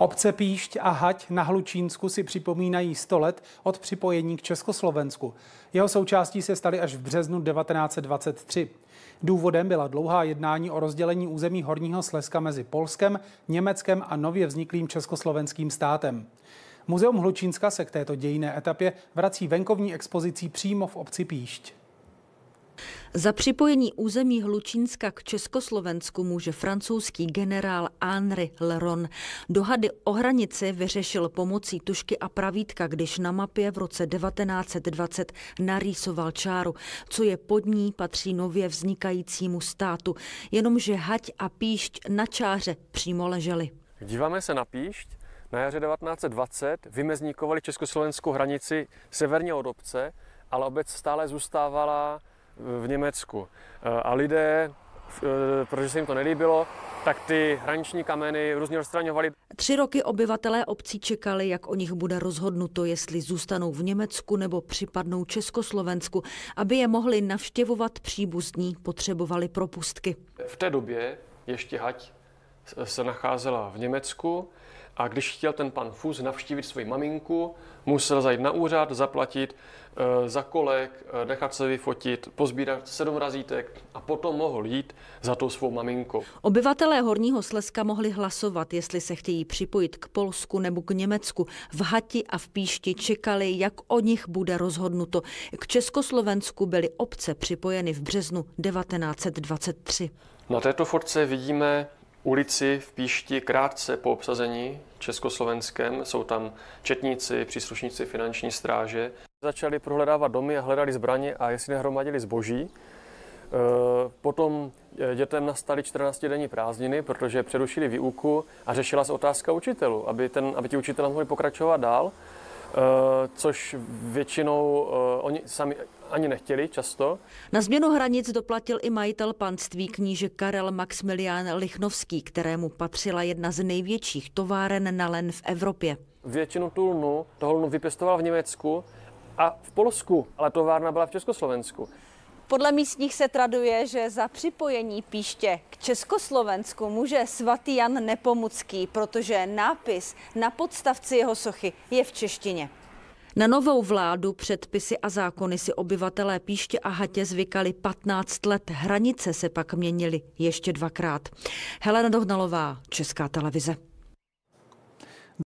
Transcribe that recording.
Obce Píšť a Hať na Hlučínsku si připomínají 100 let od připojení k Československu. Jeho součástí se staly až v březnu 1923. Důvodem byla dlouhá jednání o rozdělení území Horního Slezska mezi Polskem, Německem a nově vzniklým československým státem. Muzeum Hlučínska se k této dějinné etapě vrací venkovní expozicí přímo v obci Píšť. Za připojení území Hlučínska k Československu může francouzský generál Henri Leron. Dohady o hranici vyřešil pomocí tušky a pravítka, když na mapě v roce 1920 narýsoval čáru, co je pod ní patří nově vznikajícímu státu, jenomže hať a píšť na čáře přímo ležely. Díváme se na píšť, na jaře 1920 vymezníkovali československou hranici severně od obce, ale obec stále zůstávala v Německu. Eh, a lidé, eh, protože se jim to nelíbilo, tak ty hraniční kameny různě odstraňovali. Tři roky obyvatelé obcí čekali, jak o nich bude rozhodnuto, jestli zůstanou v Německu nebo připadnou Československu. Aby je mohli navštěvovat příbuzní, potřebovali propustky. V té době ještě hať se nacházela v Německu a když chtěl ten pan Fus navštívit svoji maminku, musel zajít na úřad, zaplatit eh, za kolek, eh, nechat se vyfotit, pozbírat sedm razítek a potom mohl jít za tou svou maminkou. Obyvatelé Horního Slezska mohli hlasovat, jestli se chtějí připojit k Polsku nebo k Německu. V Hati a v Píšti čekali, jak o nich bude rozhodnuto. K Československu byly obce připojeny v březnu 1923. Na této fotce vidíme ulici v Píšti krátce po obsazení československém. Jsou tam četníci, příslušníci finanční stráže. Začali prohledávat domy a hledali zbraně a jestli nehromadili zboží. E, potom e, dětem nastaly 14-denní prázdniny, protože přerušili výuku a řešila se otázka učitelů, aby, ten, aby ti učitelé mohli pokračovat dál. Eh, což většinou eh, oni sami ani nechtěli často. Na změnu hranic doplatil i majitel panství kníže Karel Maximilian Lichnovský, kterému patřila jedna z největších továren na len v Evropě. Většinu tu lnu, toho lnu vypěstoval v Německu a v Polsku, ale továrna byla v Československu. Podle místních se traduje, že za připojení píště k Československu může svatý Jan Nepomucký, protože nápis na podstavci jeho sochy je v češtině. Na novou vládu předpisy a zákony si obyvatelé Píště a Hatě zvykali 15 let, hranice se pak měnily ještě dvakrát. Helena Dohnalová, Česká televize.